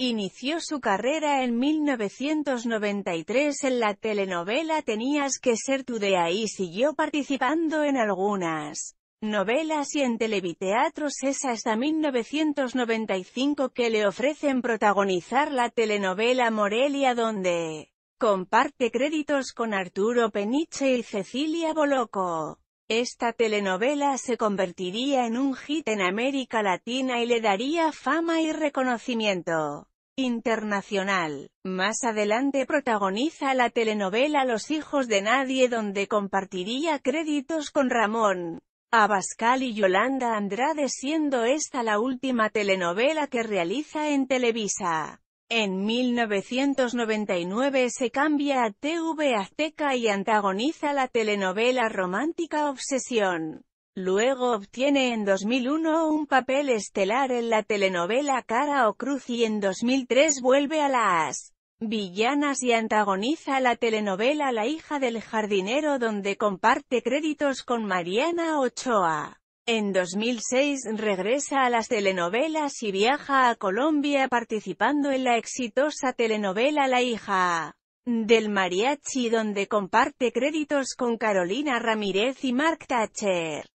Inició su carrera en 1993 en la telenovela Tenías que ser tú de ahí siguió participando en algunas novelas y en televiteatros es hasta 1995 que le ofrecen protagonizar la telenovela Morelia donde comparte créditos con Arturo Peniche y Cecilia Boloco. Esta telenovela se convertiría en un hit en América Latina y le daría fama y reconocimiento internacional. Más adelante protagoniza la telenovela Los hijos de nadie donde compartiría créditos con Ramón Abascal y Yolanda Andrade siendo esta la última telenovela que realiza en Televisa. En 1999 se cambia a TV Azteca y antagoniza la telenovela romántica Obsesión. Luego obtiene en 2001 un papel estelar en la telenovela Cara o Cruz y en 2003 vuelve a las villanas y antagoniza la telenovela La hija del jardinero donde comparte créditos con Mariana Ochoa. En 2006 regresa a las telenovelas y viaja a Colombia participando en la exitosa telenovela La hija del mariachi donde comparte créditos con Carolina Ramírez y Mark Thatcher.